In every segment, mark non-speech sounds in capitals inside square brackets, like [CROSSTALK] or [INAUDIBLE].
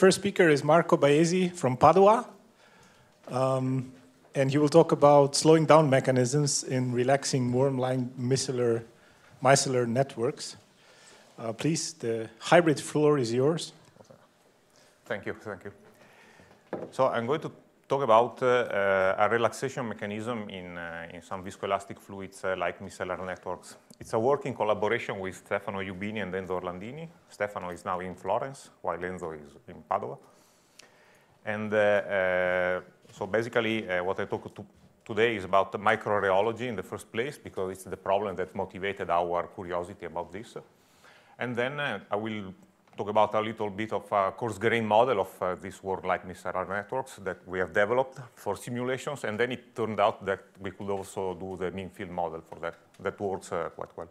first speaker is Marco Baezi from Padua. Um, and he will talk about slowing down mechanisms in relaxing worm like micellar, micellar networks. Uh, please, the hybrid floor is yours. Thank you, thank you. So I'm going to talk about uh, uh, a relaxation mechanism in, uh, in some viscoelastic fluids like micellar networks. It's a work in collaboration with Stefano Iubini and Enzo Orlandini. Stefano is now in Florence, while Enzo is in Padua. And so basically what I talk to, today is about microreology in the first place because it's the problem that motivated our curiosity about this. And then uh, I will talk about a little bit of a coarse grain model of uh, world-like missile networks that we have developed for simulations, and then it turned out that we could also do the mean field model for that. That works uh, quite well.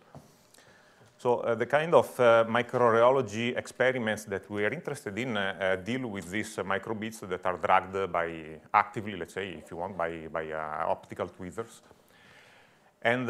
So uh, the kind of uh, microreology experiments that we are interested in uh, uh, deal with these microbits that are dragged by actively, let's say, if you want, by, by optical tweezers. And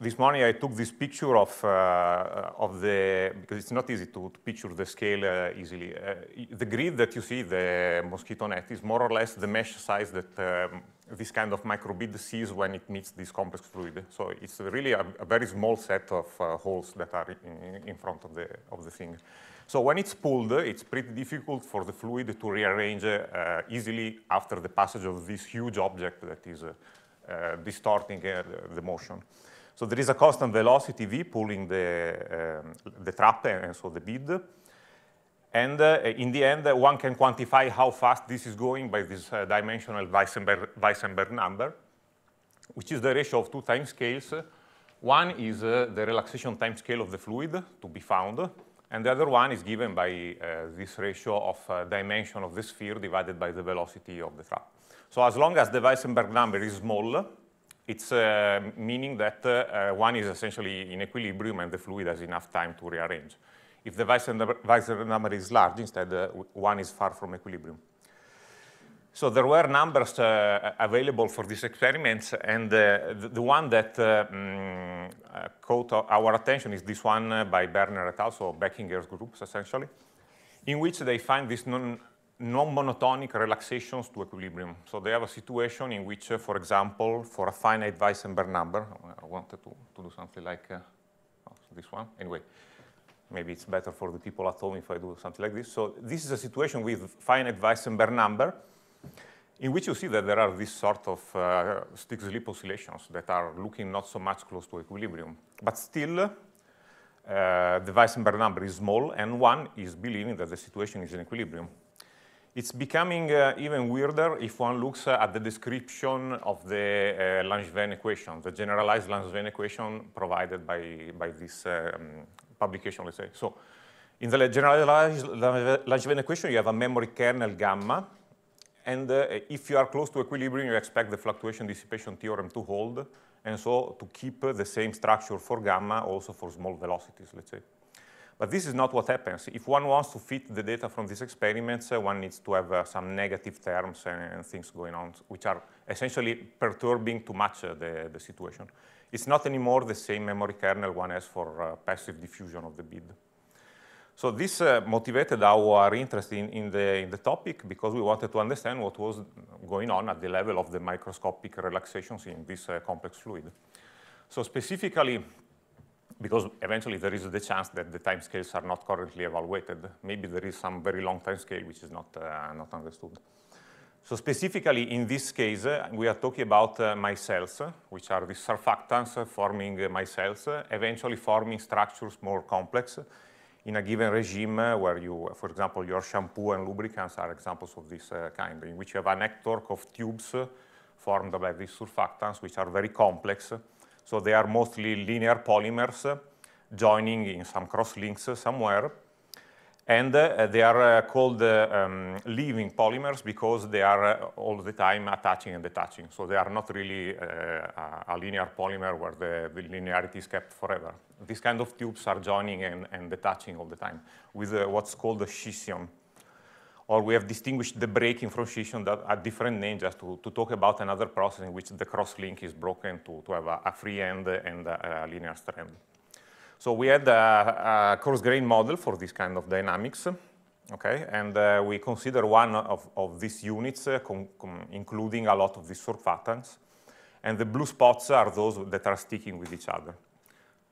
this morning I took this picture of, uh, uh, of the, because it's not easy to, to picture the scale uh, easily. Uh, the grid that you see, the mosquito net, is more or less the mesh size that um, this kind of microbid sees when it meets this complex fluid. So it's really a, a very small set of uh, holes that are in, in, front of the, of the thing. So when it's pulled, it's pretty difficult for the fluid to rearrange uh, easily after the passage of this huge object that is distorting the motion. So there is a constant velocity v pulling the, um, the trap and so the bead, And uh, in the end, uh, one can quantify how fast this is going by this uh, dimensional Weissenberg, Weissenberg, number, which is the ratio of two time scales. One is uh, the relaxation time scale of the fluid to be found, and the other one is given by uh, this ratio of uh, dimension of the sphere divided by the velocity of the trap. So as long as the Weissenberg number is small, it's uh, meaning that uh, one is essentially in equilibrium and the fluid has enough time to rearrange. If the Weisser number is large, instead, uh, one is far from equilibrium. So there were numbers uh, available for these experiments, and uh, the, the, one that uh, um, caught our attention is this one uh, by Berner et al., so Beckinger's groups, essentially, in which they find this non non-monotonic relaxations to equilibrium. So they have a situation in which, uh, for example, for a finite Weissenberg number, I wanted to, to do something like uh, oh, this one. Anyway, maybe it's better for the people at home if I do something like this. So this is a situation with finite Weissenberg number in which you see that there are these sort of uh, slip oscillations that are looking not so much close to equilibrium. But still, uh, the Weissenberg number is small, and one is believing that the situation is in equilibrium. It's becoming uh, even weirder if one looks uh, at the description of the uh, Langevin equation, the generalized Langevin equation provided by, by this um, publication, let's say. So in the generalized Langevin equation, you have a memory kernel gamma. And uh, if you are close to equilibrium, you expect the fluctuation dissipation theorem to hold, and so to keep the same structure for gamma also for small velocities, let's say. But this is not what happens. If one wants to fit the data from these experiments, uh, one needs to have uh, some negative terms and, and, things going on, which are essentially perturbing to match uh, the, the situation. It's not anymore the same memory kernel one has for uh, passive diffusion of the bid. So this uh, motivated our interest in, in, the, in, the, topic because we wanted to understand what was going on at the level of the microscopic relaxations in this uh, complex fluid. So specifically, because eventually there is the chance that the timescales are not currently evaluated. Maybe there is some very long timescale which is not, uh, not understood. So specifically in this case, uh, we are talking about uh, micelles, which are the surfactants forming micelles, eventually forming structures more complex in a given regime uh, where you, for example, your shampoo and lubricants are examples of this uh, kind, in which you have a network of tubes formed by these surfactants, which are very complex so they are mostly linear polymers uh, joining in some cross-links uh, somewhere. And uh, they are uh, called uh, um, leaving polymers because they are uh, all the time attaching and detaching. So they are not really a linear polymer where the, the, linearity is kept forever. These kind of tubes are joining and, and detaching all the time with what's called a scission or we have distinguished the breaking from scission that are different names just to, to talk about another process in which the cross-link is broken to, to have a, a free end and a, a, linear strand. So we had a, a coarse grain model for this kind of dynamics, okay? And uh, we consider one of, of these units, uh, including a lot of these surfactants. And the blue spots are those that are sticking with each other.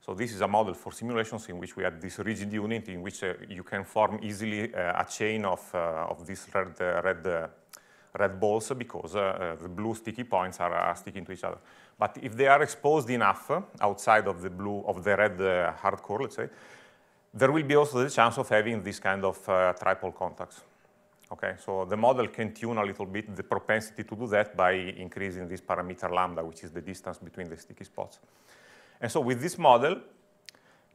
So this is a model for simulations in which we had this rigid unit in which uh, you can form easily uh, a chain of, uh, of these red, uh, red, uh, red balls because uh, the blue sticky points are, sticking to each other. But if they are exposed enough outside of the blue, of the red hardcore, let's say, there will be also the chance of having this kind of triple contacts. Okay, so the model can tune a little bit the propensity to do that by increasing this parameter lambda, which is the distance between the sticky spots. And so with this model,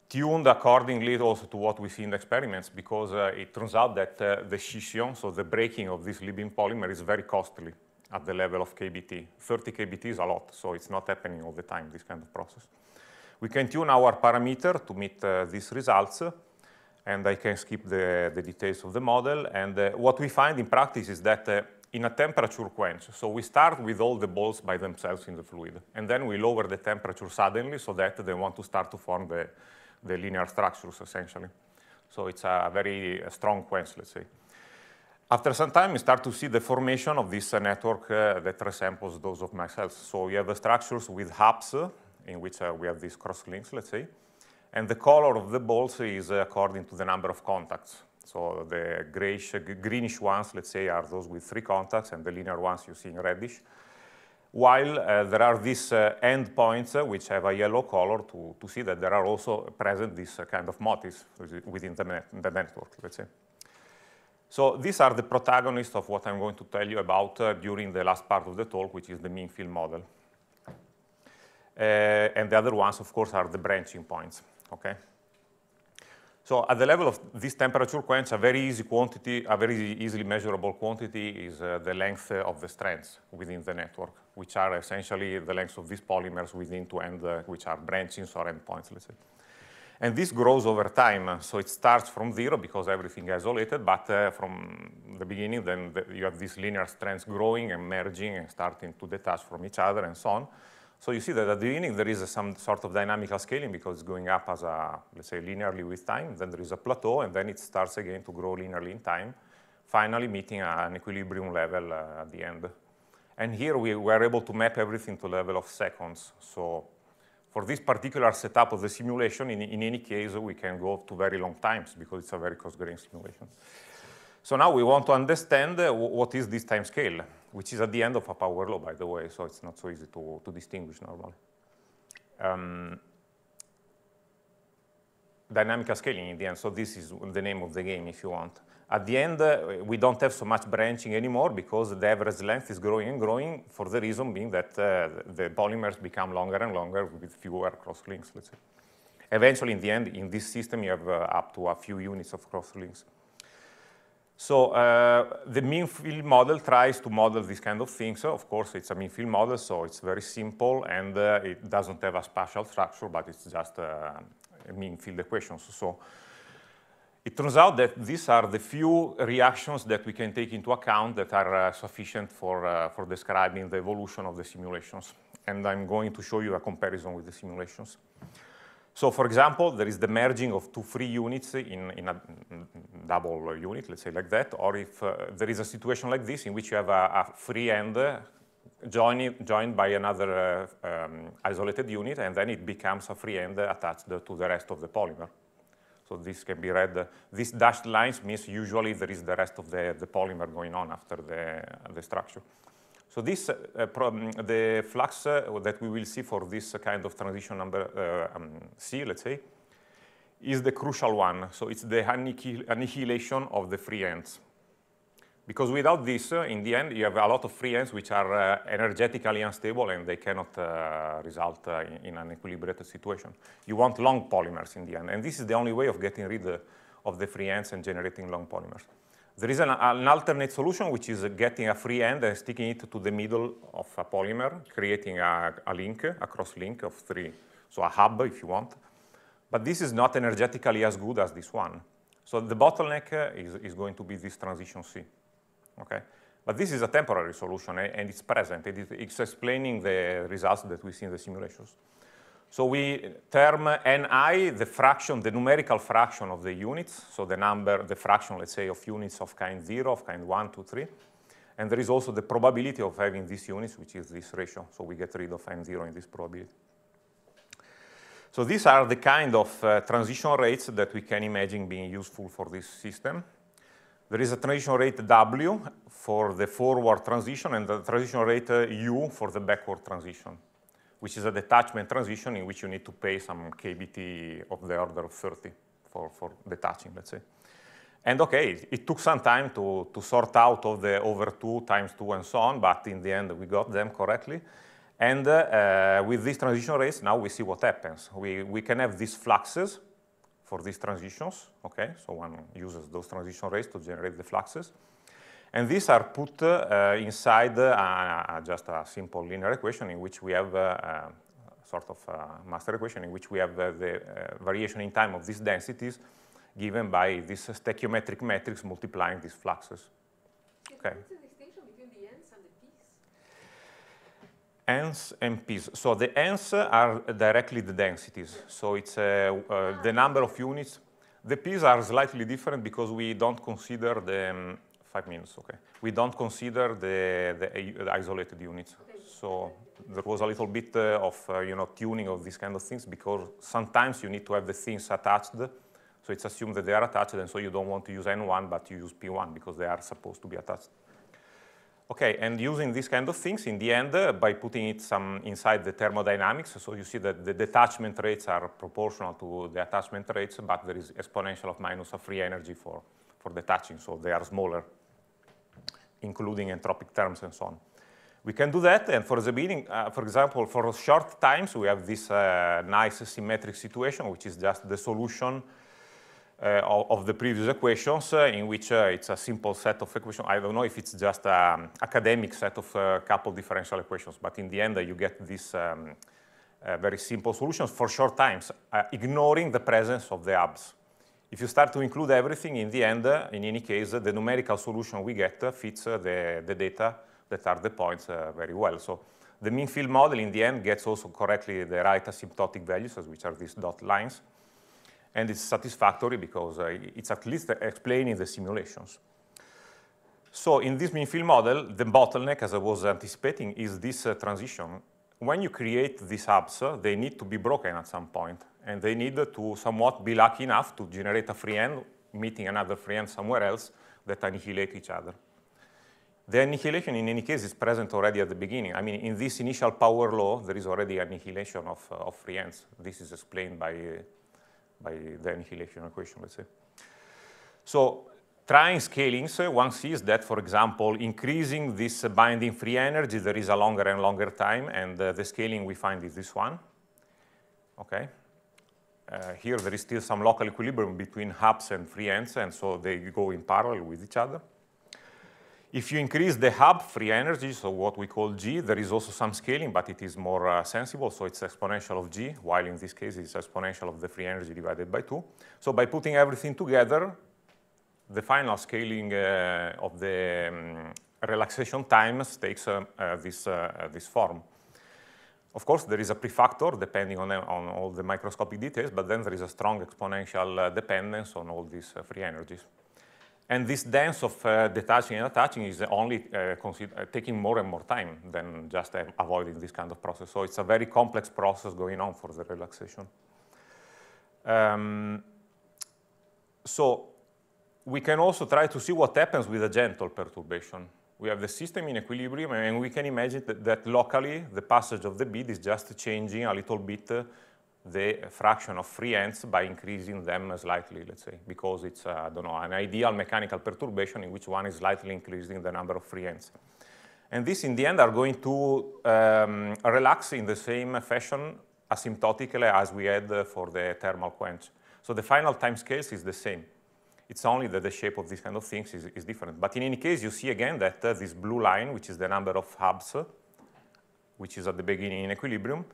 tuned accordingly also to what we see in the experiments, because uh, it turns out that uh, the scission, so the breaking of this Libin polymer, is very costly at the level of KBT. 30 KBT is a lot, so it's not happening all the time, this kind of process. We can tune our parameter to meet uh, these results, and I can skip the, the, details of the model. And uh, what we find in practice is that uh, in a temperature quench. So we start with all the balls by themselves in the fluid, and then we lower the temperature suddenly so that they want to start to form the, the linear structures, essentially. So it's a very uh, strong quench, let's say. After some time, we start to see the formation of this uh, network uh, that resembles those of my cells. So we have structures with hubs, uh, in which uh, we have these cross links, let's say. And the color of the balls is according to the number of contacts. So the grayish, greenish ones, let's say, are those with three contacts, and the linear ones you see in reddish. While uh, there are these uh, endpoints uh, which have a yellow color to, to see that there are also present this uh, kind of motifs within the, the, network, let's say. So these are the protagonists of what I'm going to tell you about uh, during the last part of the talk, which is the mean field model. Uh, and the other ones, of course, are the branching points, okay? So at the level of this temperature quench, a very easy quantity, a very easily measurable quantity is uh, the length uh, of the strands within the network, which are essentially the lengths of these polymers within to end, uh, which are branchings or endpoints, let's say. And this grows over time. So it starts from zero because everything is isolated, but uh, from the beginning, then the, you have these linear strands growing and merging and starting to detach from each other and so on. So you see that at the beginning there is a, some sort of dynamical scaling because it's going up as a, let's say, linearly with time. Then there is a plateau, and then it starts again to grow linearly in time, finally meeting an equilibrium level uh, at the end. And here we were able to map everything to level of seconds. So for this particular setup of the simulation, in, in any case, we can go to very long times because it's a very coarse-grained simulation. So now we want to understand uh, what is this time scale which is at the end of a power law, by the way, so it's not so easy to, to distinguish normally. Um, dynamical scaling in the end, so this is the name of the game, if you want. At the end, uh, we don't have so much branching anymore because the average length is growing and growing for the reason being that uh, the polymers become longer and longer with fewer cross-links, let's say. Eventually, in the end, in this system, you have uh, up to a few units of cross-links. So uh, the mean field model tries to model this kind of things. So of course, it's a mean field model, so it's very simple, and uh, it doesn't have a spatial structure, but it's just uh, a mean field equations. So it turns out that these are the few reactions that we can take into account that are uh, sufficient for, uh, for describing the evolution of the simulations. And I'm going to show you a comparison with the simulations. So for example, there is the merging of two free units in, in a mm, double unit, let's say like that, or if uh, there is a situation like this in which you have a, a free end uh, joined, joined by another uh, um, isolated unit, and then it becomes a free end attached to the rest of the polymer. So this can be read, these dashed lines means usually there is the rest of the, the polymer going on after the, the structure. So this, uh, uh, problem, mm, the flux uh, that we will see for this kind of transition number um, C, let's say, is the crucial one. So it's the annihilation of the free ends. Because without this, uh, in the end, you have a lot of free ends which are uh, energetically unstable and they cannot uh, result in, an equilibrated situation. You want long polymers in the end, and this is the only way of getting rid of the free ends and generating long polymers. There is an, an, alternate solution, which is getting a free end and sticking it to the middle of a polymer, creating a, a link, a cross-link of three, so a hub if you want. But this is not energetically as good as this one. So the bottleneck uh, is, is going to be this transition C. Okay? But this is a temporary solution, and it's present. It is, it's explaining the results that we see in the simulations. So we term ni, the fraction, the numerical fraction of the units, so the number, the fraction, let's say, of units of kind 0, of kind 1, 2, 3. And there is also the probability of having these units, which is this ratio. So we get rid of n0 in this probability. So these are the kind of uh, transition rates that we can imagine being useful for this system. There is a transition rate W for the forward transition and the transition rate uh, U for the backward transition which is a detachment transition in which you need to pay some KBT of the order of 30 for, for detaching, let's say. And okay, it, it took some time to, to sort out all the over 2 times 2 and so on, but in the end we got them correctly. And uh, uh with these transition rates, now we see what happens. We, we can have these fluxes for these transitions, okay? So one uses those transition rates to generate the fluxes. And these are put uh, inside uh, a, just a simple linear equation in which we have uh, sort of a master equation in which we have the variation in time of these densities given by this stoichiometric matrix multiplying these fluxes. Okay. N's and P's. So the N's are directly the densities. So it's uh, uh, ah. the number of units. The P's are slightly different because we don't consider the um, five minutes, okay. We don't consider the, the, the isolated units. So there was a little bit uh, of, uh, you know, tuning of these kind of things because sometimes you need to have the things attached. So it's assumed that they are attached and so you don't want to use N1, but you use P1 because they are supposed to be attached. Okay, and using these kind of things, in the end, uh, by putting it some inside the thermodynamics, so you see that the detachment rates are proportional to the attachment rates, but there is exponential of minus a free energy for, for detaching, so they are smaller including entropic terms and so on. We can do that, and for the beginning, uh, for example, for short times, we have this uh, nice symmetric situation, which is just the solution uh, of, the previous equations, uh, in which uh, it's a simple set of equations. I don't know if it's just an um, academic set of uh, coupled differential equations, but in the end, you get this um, very simple solutions for short times, ignoring the presence of the abs. If you start to include everything, in the end, in any case, the numerical solution we get fits the, the data that are the points uh, very well. So the mean field model, in the end, gets also correctly the right asymptotic values, which are these dot lines. And it's satisfactory because uh, it's at least explaining the simulations. So in this mean field model, the bottleneck, as I was anticipating, is this uh, transition. When you create these hubs, uh, they need to be broken at some point and they need to somewhat be lucky enough to generate a free end, meeting another free end somewhere else that annihilate each other. The annihilation, in any case, is present already at the beginning. I mean, in this initial power law, there is already annihilation of, uh, of free ends. This is explained by, uh, by the annihilation equation, let's say. So trying scalings, uh, one sees that, for example, increasing this binding free energy, there is a longer and longer time, and uh, the scaling we find is this one. Okay. Uh, here there is still some local equilibrium between hubs and free ends, and so they go in parallel with each other. If you increase the hub free energy, so what we call G, there is also some scaling, but it is more uh, sensible, so it's exponential of G, while in this case it's exponential of the free energy divided by 2. So by putting everything together, the final scaling uh, of the um, relaxation times takes um, uh, this, uh, uh, this form. Of course, there is a prefactor depending on, on all the microscopic details, but then there is a strong exponential uh, dependence on all these uh, free energies. And this dance of uh, detaching and attaching is only uh, uh taking more and more time than just uh, avoiding this kind of process. So it's a very complex process going on for the relaxation. Um, so we can also try to see what happens with a gentle perturbation we have the system in equilibrium, and we can imagine that, that locally the passage of the bid is just changing a little bit uh, the fraction of free ends by increasing them slightly, let's say, because it's, uh, I don't know, an ideal mechanical perturbation in which one is slightly increasing the number of free ends. And this, in the end, are going to um, relax in the same fashion asymptotically as we had uh, for the thermal quench. So the final time scale is the same. It's only that the shape of these kind of things is, is different. But in any case, you see again that uh, this blue line, which is the number of hubs, which is at the beginning in equilibrium,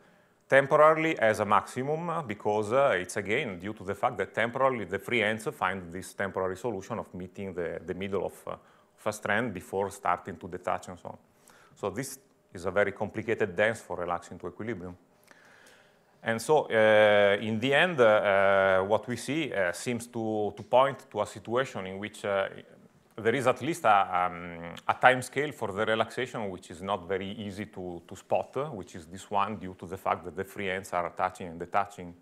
temporarily as a maximum uh, because uh, it's again due to the fact that temporarily the free ends find this temporary solution of meeting the, the middle of, uh, of a strand before starting to detach and so on. So this is a very complicated dance for relaxing to equilibrium. And so uh, in the end, uh, uh, what we see seems to, to point to a situation in which there is at least a, um, a, time scale for the relaxation which is not very easy to, to spot, which is this one due to the fact that the free ends are attaching and detaching.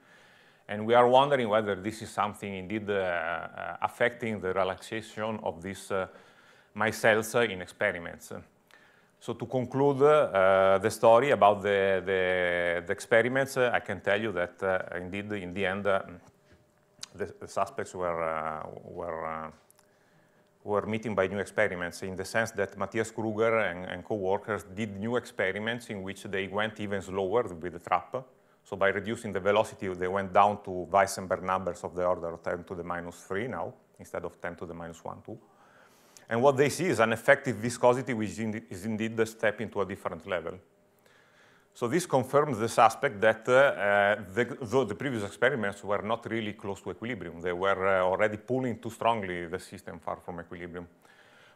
And we are wondering whether this is something indeed uh, uh, affecting the relaxation of these uh, micelles in experiments. So to conclude uh, the story about the, the, the experiments, uh, I can tell you that uh, indeed, in the end, uh, the, the, suspects were, uh, were, uh, were meeting by new experiments in the sense that Matthias Kruger and, and co-workers did new experiments in which they went even slower with the trap. So by reducing the velocity, they went down to Weissenberg numbers of the order of 10 to the minus 3 now, instead of 10 to the minus 1, 2. And what they see is an effective viscosity, which is indeed the step into a different level. So this confirms the suspect that uh, the, though the previous experiments were not really close to equilibrium. They were uh, already pulling too strongly the system far from equilibrium,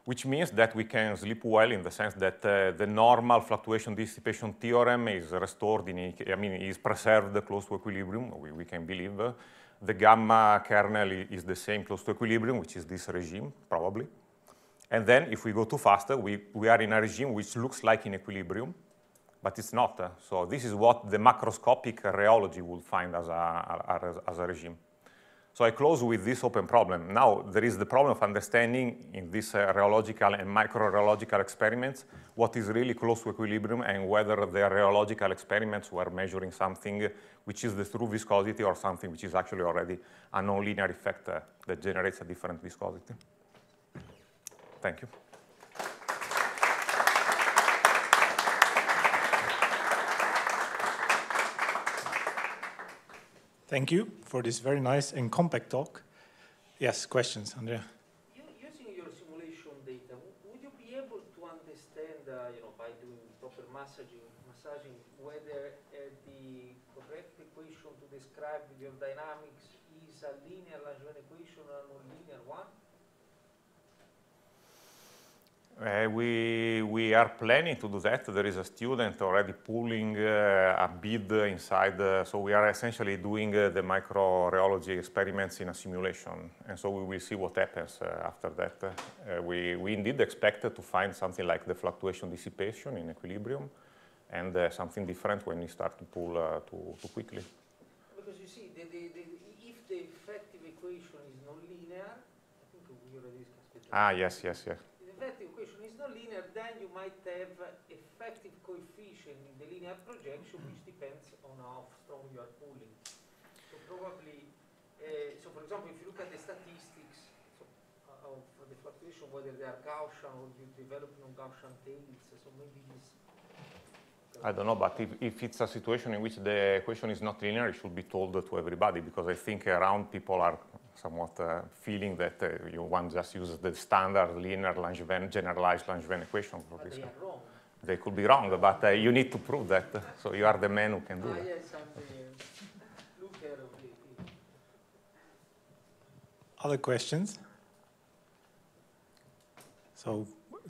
which means that we can sleep well in the sense that uh, the normal fluctuation dissipation theorem is restored, in, I mean, is preserved close to equilibrium, we, we can believe. The gamma kernel is the same close to equilibrium, which is this regime, probably. And then if we go too fast, we, we are in a regime which looks like in equilibrium, but it's not. Uh, so this is what the macroscopic rheology would find as a, as a regime. So I close with this open problem. Now there is the problem of understanding in these uh, rheological and microrheological experiments what is really close to equilibrium and whether the rheological experiments were measuring something which is the true viscosity or something which is actually already a nonlinear effect uh, that generates a different viscosity. Thank you. Thank you for this very nice and compact talk. Yes, questions, Andrea? using your simulation data, would you be able to understand, uh, you know, by doing proper massaging, massaging whether uh, the correct equation to describe your dynamics is a linear Langevin equation or a nonlinear one? Uh, we, we are planning to do that. There is a student already pulling uh, a bid inside. Uh, so we are essentially doing the microreology experiments in a simulation. And so we will see what happens after that. we, we indeed expect to find something like the fluctuation dissipation in equilibrium and something different when we start to pull too, too quickly. Because you see, the, the, the, if the effective equation is nonlinear, I think we already discussed it. Ah, yes, yes, yes not linear, then you might have effective coefficient in the linear projection, which depends on how strong you are pulling. So probably, uh, so for example, if you look at the statistics so, uh, of the fluctuation, whether they are Gaussian or you develop non-Gaussian tails, so maybe this I don't know, but if, if, it's a situation in which the equation is not linear, it should be told to everybody, because I think around people are somewhat uh, feeling that uh, you one just uses the standard linear Langevin, generalized Langevin equation for but this. They, are wrong. they could be wrong, but uh, you need to prove that. So you are the man who can do ah, that. Yes, Other questions? So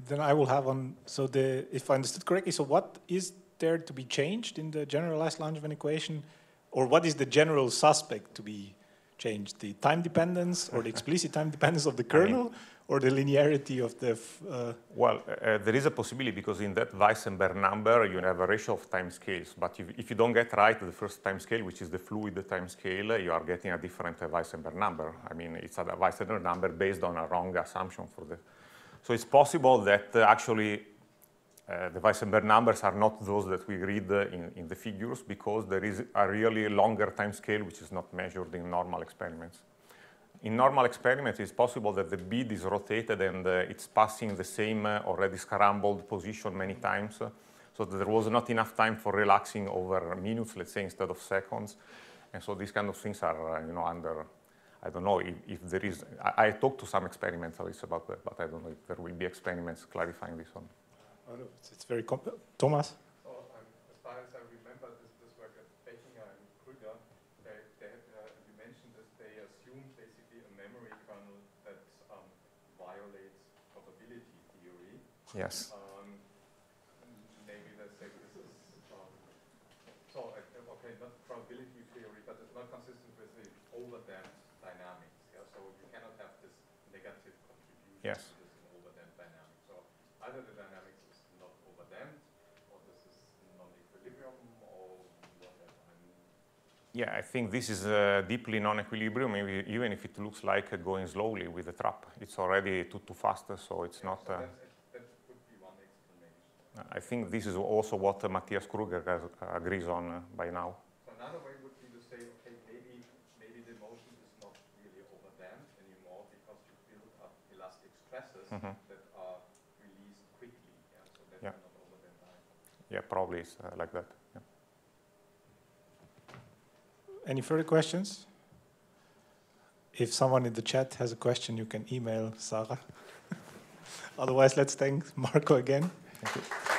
then I will have on, so the, if I understood correctly, so what is there to be changed in the generalized Langevin equation, or what is the general suspect to be change the time dependence or the explicit time dependence of the kernel [LAUGHS] I mean, or the linearity of the... Uh, well, uh, uh, there is a possibility because in that Weissenberg number you have a ratio of time scales, but if, if you don't get right the first time scale, which is the fluid time scale, you are getting a different uh, Weissenberg number. I mean, it's a Weissenberg number based on a wrong assumption for the... So it's possible that uh, actually uh, the Weissenberg numbers are not those that we read uh, in, in, the figures because there is a really longer time scale which is not measured in normal experiments. In normal experiments, it's possible that the bead is rotated and uh, it's passing the same uh, already scrambled position many times, so that there was not enough time for relaxing over minutes, let's say, instead of seconds. And so these kind of things are, uh, you know, under, I don't know if, if there is, I, I talked to some experimentalists about that, but I don't know if there will be experiments clarifying this one. Oh, no, it's, it's very Thomas? Oh, um, as far as I remember, this, work and Krüger, they, had, uh, you mentioned this, they assumed basically a memory kernel that um, violates probability theory. Yes. Um, maybe they say this is, um, so, uh, okay, not probability theory, but it's not consistent with the overdamped dynamics. Yeah? So you cannot have this negative contribution. Yes. Yeah, I think this is deeply non-equilibrium, even if it looks like going slowly with the trap. It's already too, too fast, so it's yeah, not... So uh, I think this is also what uh, Matthias Kruger has, uh, agrees on uh, by now. So another way would be to say, okay, maybe, maybe the motion is not really overdamped anymore because you build up elastic stresses mm -hmm. that are released quickly, yeah, so yeah. not overdamped. Yeah, probably it's like that. Any further questions? If someone in the chat has a question, you can email Sarah. [LAUGHS] Otherwise, let's thank Marco again. Thank you.